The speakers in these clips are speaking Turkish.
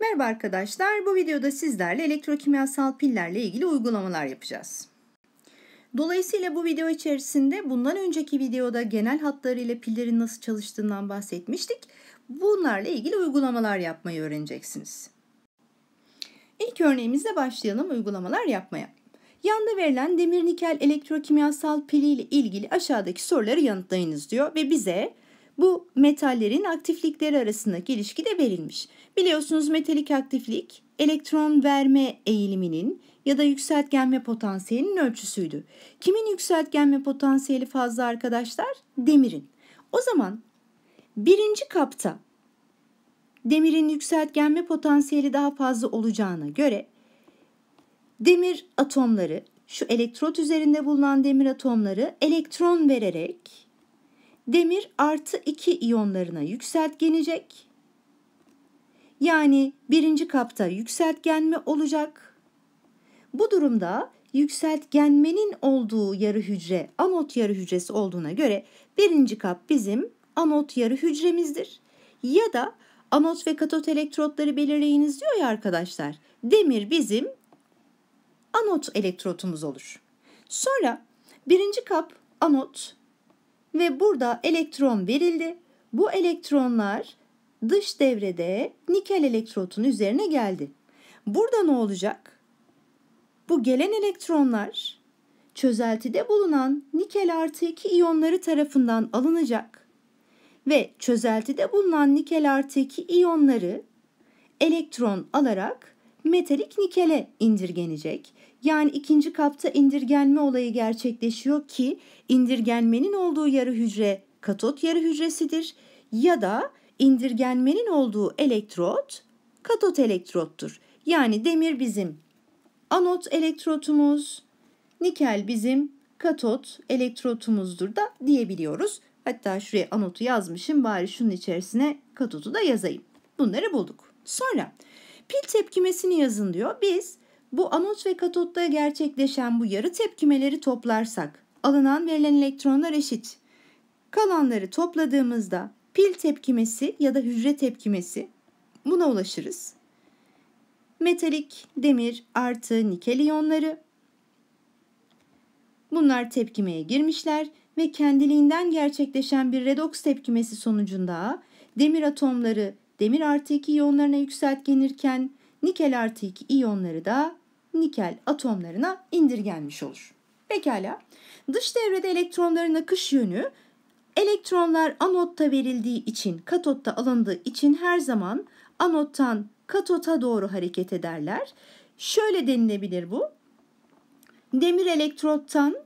Merhaba arkadaşlar, bu videoda sizlerle elektrokimyasal pillerle ilgili uygulamalar yapacağız. Dolayısıyla bu video içerisinde bundan önceki videoda genel hatlarıyla pillerin nasıl çalıştığından bahsetmiştik. Bunlarla ilgili uygulamalar yapmayı öğreneceksiniz. İlk örneğimizle başlayalım uygulamalar yapmaya. Yanda verilen demir nikel elektrokimyasal pili ile ilgili aşağıdaki soruları yanıtlayınız diyor ve bize bu metallerin aktiflikleri arasındaki ilişki de verilmiş. Biliyorsunuz metalik aktiflik elektron verme eğiliminin ya da yükseltgenme potansiyelinin ölçüsüydü. Kimin yükseltgenme potansiyeli fazla arkadaşlar? Demirin. O zaman birinci kapta demirin yükseltgenme potansiyeli daha fazla olacağına göre demir atomları şu elektrot üzerinde bulunan demir atomları elektron vererek demir artı 2 iyonlarına yükseltgenecek. Yani birinci kapta yükseltgenme olacak. Bu durumda yükseltgenmenin olduğu yarı hücre anot yarı hücresi olduğuna göre birinci kap bizim anot yarı hücremizdir. Ya da anot ve katot elektrotları belirleyiniz diyor ya arkadaşlar. Demir bizim anot elektrotumuz olur. Sonra birinci kap anot, ve burada elektron verildi. Bu elektronlar dış devrede nikel elektrotun üzerine geldi. Burada ne olacak? Bu gelen elektronlar çözeltide bulunan nikel artı 2 iyonları tarafından alınacak ve çözeltide bulunan nikel artı 2 iyonları elektron alarak metalik nikele indirgenecek. Yani ikinci kapta indirgenme olayı gerçekleşiyor ki indirgenmenin olduğu yarı hücre katot yarı hücresidir ya da indirgenmenin olduğu elektrot katot elektrottur. Yani demir bizim anot elektrotumuz, nikel bizim katot elektrotumuzdur da diyebiliyoruz. Hatta şuraya anotu yazmışım bari şunun içerisine katotu da yazayım. Bunları bulduk. Sonra Pil tepkimesini yazın diyor. Biz bu anot ve katotta gerçekleşen bu yarı tepkimeleri toplarsak alınan verilen elektronlar eşit. Kalanları topladığımızda pil tepkimesi ya da hücre tepkimesi buna ulaşırız. Metalik, demir artı nikel iyonları. Bunlar tepkimeye girmişler ve kendiliğinden gerçekleşen bir redoks tepkimesi sonucunda demir atomları demir artı 2 iyonlarına yükseltgenirken nikel artı 2 iyonları da nikel atomlarına indirgenmiş olur. Pekala. Dış devrede elektronların akış yönü elektronlar anotta verildiği için katotta alındığı için her zaman anottan katota doğru hareket ederler. Şöyle denilebilir bu. Demir elektrottan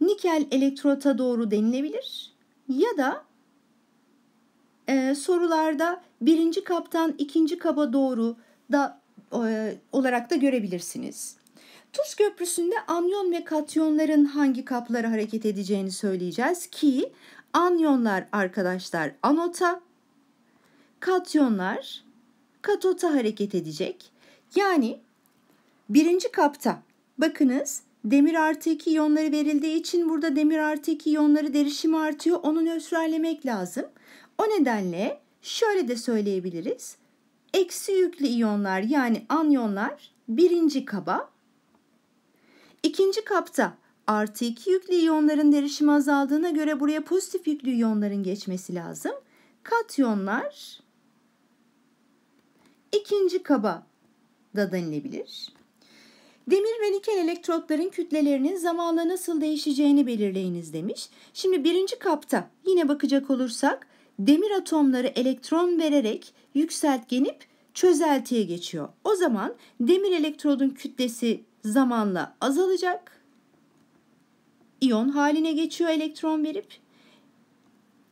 nikel elektrota doğru denilebilir ya da e, sorularda birinci kaptan ikinci kaba doğru da e, olarak da görebilirsiniz. Tuz köprüsünde anyon ve katyonların hangi kaplara hareket edeceğini söyleyeceğiz ki anyonlar arkadaşlar anota, katyonlar katota hareket edecek. Yani birinci kapta bakınız demir artı 2 iyonları verildiği için burada demir artı 2 iyonları derişimi artıyor. Onu nötrallemek lazım. O nedenle şöyle de söyleyebiliriz. Eksi yüklü iyonlar yani anyonlar birinci kaba, ikinci kapta artı 2 yüklü iyonların derişimi azaldığına göre buraya pozitif yüklü iyonların geçmesi lazım. Katyonlar ikinci kaba da denilebilir. Demir ve nikel elektrotların kütlelerinin zamanla nasıl değişeceğini belirleyiniz demiş. Şimdi birinci kapta yine bakacak olursak demir atomları elektron vererek yükseltgenip çözeltiye geçiyor. O zaman demir elektrodun kütlesi zamanla azalacak. İyon haline geçiyor elektron verip.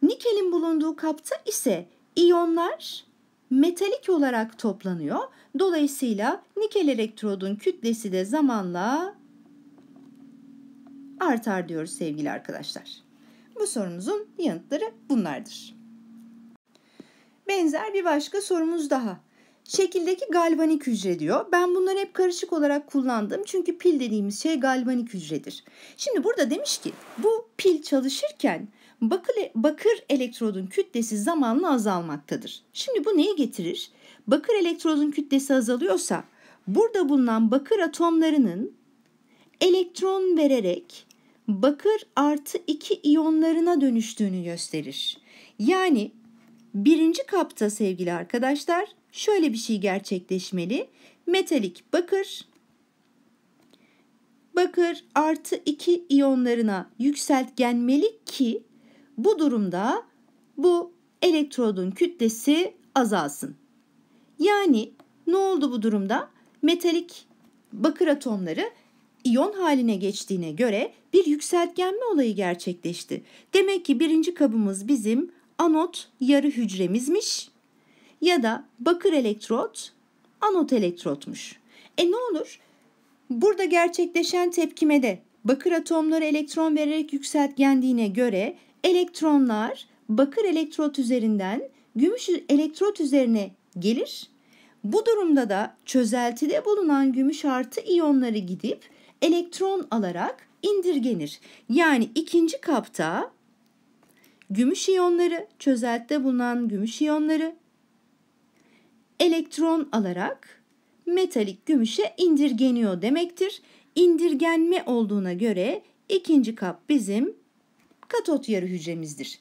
Nikelin bulunduğu kapta ise iyonlar metalik olarak toplanıyor. Dolayısıyla nikel elektrodun kütlesi de zamanla artar diyoruz sevgili arkadaşlar. Bu sorumuzun yanıtları bunlardır. Benzer bir başka sorumuz daha. Şekildeki galvanik hücre diyor. Ben bunları hep karışık olarak kullandım. Çünkü pil dediğimiz şey galvanik hücredir. Şimdi burada demiş ki bu pil çalışırken bakır, elektrodun kütlesi zamanla azalmaktadır. Şimdi bu neyi getirir? Bakır elektrodun kütlesi azalıyorsa burada bulunan bakır atomlarının elektron vererek bakır artı 2 iyonlarına dönüştüğünü gösterir. Yani Birinci kapta sevgili arkadaşlar şöyle bir şey gerçekleşmeli. Metalik bakır, bakır artı 2 iyonlarına yükseltgenmeli ki bu durumda bu elektrodun kütlesi azalsın. Yani ne oldu bu durumda? Metalik bakır atomları iyon haline geçtiğine göre bir yükseltgenme olayı gerçekleşti. Demek ki birinci kabımız bizim anot yarı hücremizmiş ya da bakır elektrot anot elektrotmuş. E ne olur? Burada gerçekleşen tepkime de bakır atomları elektron vererek yükseltgendiğine göre elektronlar bakır elektrot üzerinden gümüş elektrot üzerine gelir. Bu durumda da çözeltide bulunan gümüş artı iyonları gidip elektron alarak indirgenir. Yani ikinci kapta gümüş iyonları, çözeltte bulunan gümüş iyonları elektron alarak metalik gümüşe indirgeniyor demektir. İndirgenme olduğuna göre ikinci kap bizim katot yarı hücremizdir.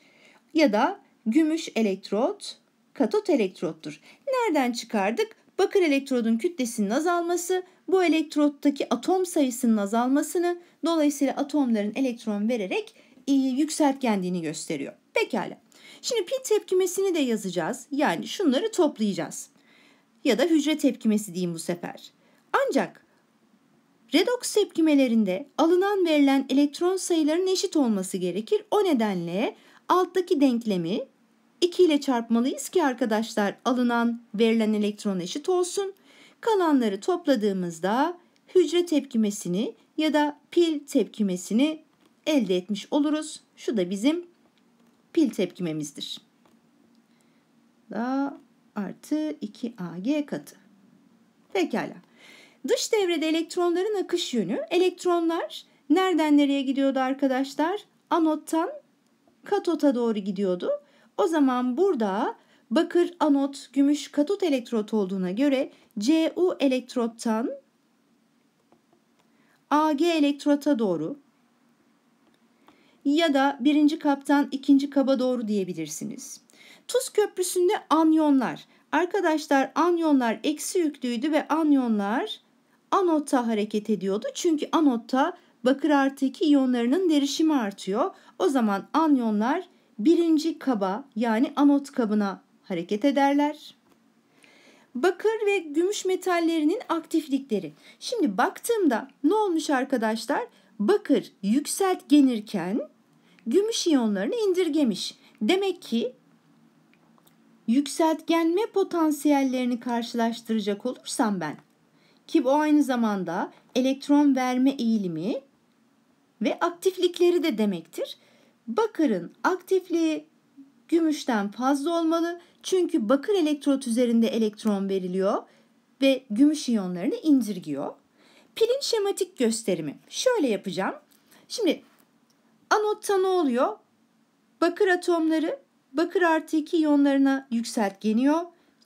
Ya da gümüş elektrot katot elektrottur. Nereden çıkardık? Bakır elektrodun kütlesinin azalması bu elektrottaki atom sayısının azalmasını dolayısıyla atomların elektron vererek yükseltgenliğini gösteriyor. Pekala. Şimdi pil tepkimesini de yazacağız. Yani şunları toplayacağız. Ya da hücre tepkimesi diyeyim bu sefer. Ancak redoks tepkimelerinde alınan verilen elektron sayılarının eşit olması gerekir. O nedenle alttaki denklemi 2 ile çarpmalıyız ki arkadaşlar alınan verilen elektron eşit olsun. Kalanları topladığımızda hücre tepkimesini ya da pil tepkimesini elde etmiş oluruz. Şu da bizim pil tepkimemizdir. Da artı 2Ag katı. Pekala. Dış devrede elektronların akış yönü. Elektronlar nereden nereye gidiyordu arkadaşlar? Anottan katota doğru gidiyordu. O zaman burada bakır anot, gümüş katot elektrot olduğuna göre Cu elektrottan Ag elektrota doğru ya da birinci kaptan ikinci kaba doğru diyebilirsiniz. Tuz Köprüsü'nde anyonlar. Arkadaşlar anyonlar eksi yüklüydü ve anyonlar anotta hareket ediyordu. Çünkü anotta bakır artı 2 iyonlarının derişimi artıyor. O zaman anyonlar birinci kaba yani anot kabına hareket ederler. Bakır ve gümüş metallerinin aktiflikleri. Şimdi baktığımda ne olmuş arkadaşlar? bakır yükseltgenirken gümüş iyonlarını indirgemiş. Demek ki yükseltgenme potansiyellerini karşılaştıracak olursam ben ki bu aynı zamanda elektron verme eğilimi ve aktiflikleri de demektir. Bakırın aktifliği gümüşten fazla olmalı çünkü bakır elektrot üzerinde elektron veriliyor ve gümüş iyonlarını indirgiyor. Pilin şematik gösterimi. Şöyle yapacağım. Şimdi anotta ne oluyor? Bakır atomları bakır artı 2 iyonlarına yükseltgeniyor.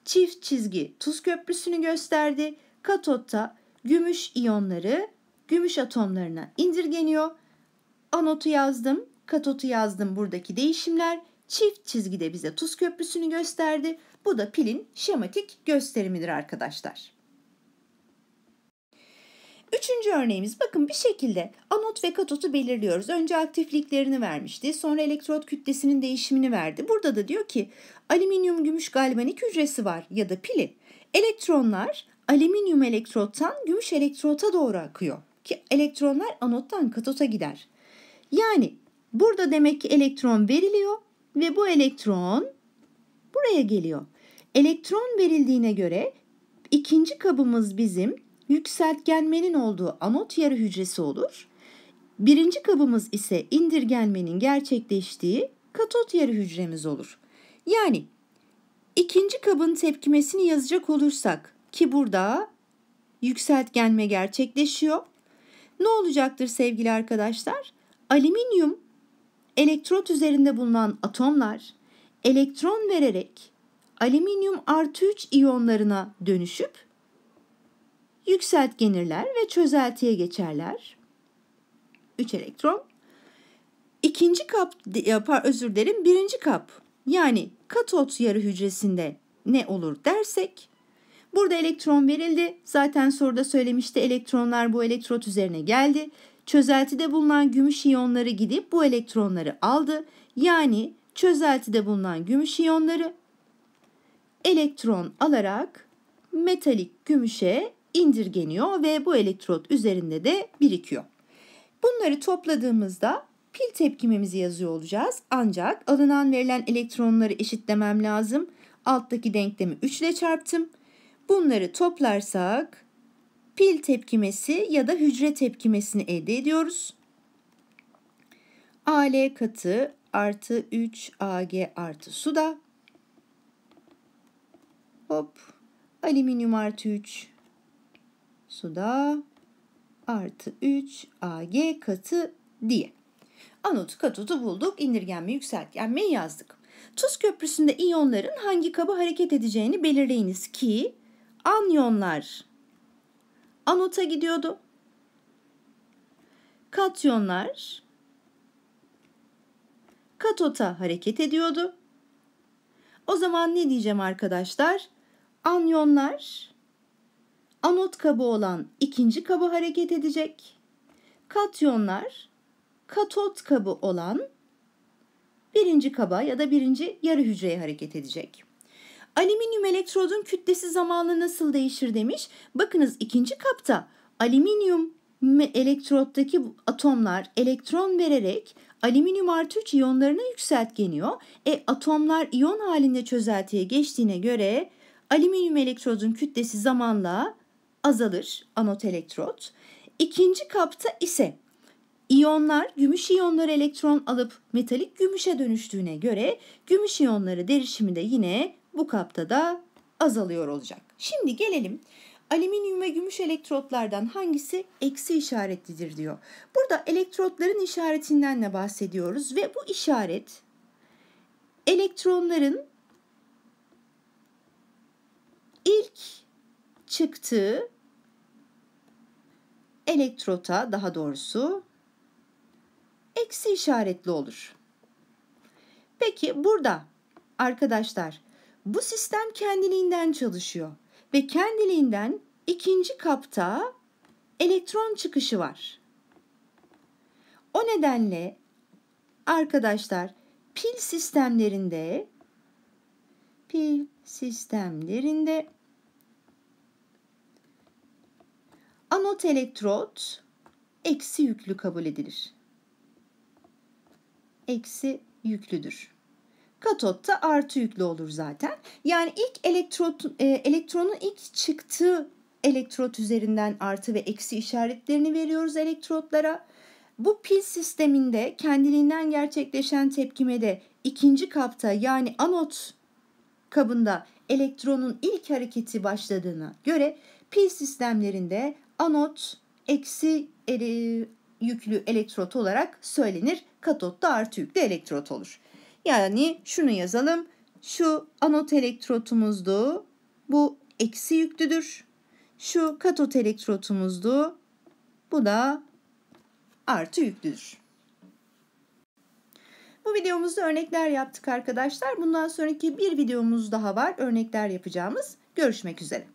Çift çizgi tuz köprüsünü gösterdi. Katotta gümüş iyonları gümüş atomlarına indirgeniyor. Anotu yazdım, katotu yazdım buradaki değişimler. Çift çizgi de bize tuz köprüsünü gösterdi. Bu da pilin şematik gösterimidir arkadaşlar. Üçüncü örneğimiz bakın bir şekilde anot ve katotu belirliyoruz. Önce aktifliklerini vermişti. Sonra elektrot kütlesinin değişimini verdi. Burada da diyor ki alüminyum gümüş galvanik hücresi var ya da pili. Elektronlar alüminyum elektrottan gümüş elektrota doğru akıyor. Ki elektronlar anottan katota gider. Yani burada demek ki elektron veriliyor ve bu elektron buraya geliyor. Elektron verildiğine göre ikinci kabımız bizim yükseltgenmenin olduğu anot yarı hücresi olur. Birinci kabımız ise indirgenmenin gerçekleştiği katot yarı hücremiz olur. Yani ikinci kabın tepkimesini yazacak olursak ki burada yükseltgenme gerçekleşiyor. Ne olacaktır sevgili arkadaşlar? Alüminyum elektrot üzerinde bulunan atomlar elektron vererek alüminyum artı 3 iyonlarına dönüşüp Yükselt yükseltgenirler ve çözeltiye geçerler. 3 elektron. İkinci kap, yapar e, özür dilerim, birinci kap yani katot yarı hücresinde ne olur dersek Burada elektron verildi. Zaten soruda söylemişti elektronlar bu elektrot üzerine geldi. Çözeltide bulunan gümüş iyonları gidip bu elektronları aldı. Yani çözeltide bulunan gümüş iyonları elektron alarak metalik gümüşe indirgeniyor ve bu elektrot üzerinde de birikiyor. Bunları topladığımızda pil tepkimimizi yazıyor olacağız. Ancak alınan verilen elektronları eşitlemem lazım. Alttaki denklemi 3 ile çarptım. Bunları toplarsak pil tepkimesi ya da hücre tepkimesini elde ediyoruz. AL katı artı 3 AG artı su da hop alüminyum artı 3 suda artı 3 AG katı diye. Anot katotu bulduk. İndirgenme yükseltgenmeyi yazdık. Tuz köprüsünde iyonların hangi kaba hareket edeceğini belirleyiniz ki anyonlar anota gidiyordu. Katyonlar katota hareket ediyordu. O zaman ne diyeceğim arkadaşlar? Anyonlar anot kabı olan ikinci kabı hareket edecek. Katyonlar katot kabı olan birinci kaba ya da birinci yarı hücreye hareket edecek. Alüminyum elektrodun kütlesi zamanla nasıl değişir demiş. Bakınız ikinci kapta alüminyum elektrottaki atomlar elektron vererek alüminyum artı 3 iyonlarına yükseltgeniyor. E atomlar iyon halinde çözeltiye geçtiğine göre alüminyum elektrodun kütlesi zamanla azalır anot elektrot. İkinci kapta ise iyonlar gümüş iyonları elektron alıp metalik gümüşe dönüştüğüne göre gümüş iyonları derişimi de yine bu kapta da azalıyor olacak. Şimdi gelelim alüminyum ve gümüş elektrotlardan hangisi eksi işaretlidir diyor. Burada elektrotların işaretinden de bahsediyoruz ve bu işaret elektronların ilk çıktığı elektrota daha doğrusu eksi işaretli olur. Peki burada arkadaşlar bu sistem kendiliğinden çalışıyor ve kendiliğinden ikinci kapta elektron çıkışı var. O nedenle arkadaşlar pil sistemlerinde pil sistemlerinde Anot elektrot eksi yüklü kabul edilir. Eksi yüklüdür. Katot da artı yüklü olur zaten. Yani ilk elektrot, e, elektronun ilk çıktığı elektrot üzerinden artı ve eksi işaretlerini veriyoruz elektrotlara. Bu pil sisteminde kendiliğinden gerçekleşen tepkime de ikinci kapta yani anot kabında elektronun ilk hareketi başladığına göre pil sistemlerinde anot eksi ele, yüklü elektrot olarak söylenir. Katot da artı yüklü elektrot olur. Yani şunu yazalım. Şu anot elektrotumuzdu. Bu eksi yüklüdür. Şu katot elektrotumuzdu. Bu da artı yüklüdür. Bu videomuzda örnekler yaptık arkadaşlar. Bundan sonraki bir videomuz daha var. Örnekler yapacağımız. Görüşmek üzere.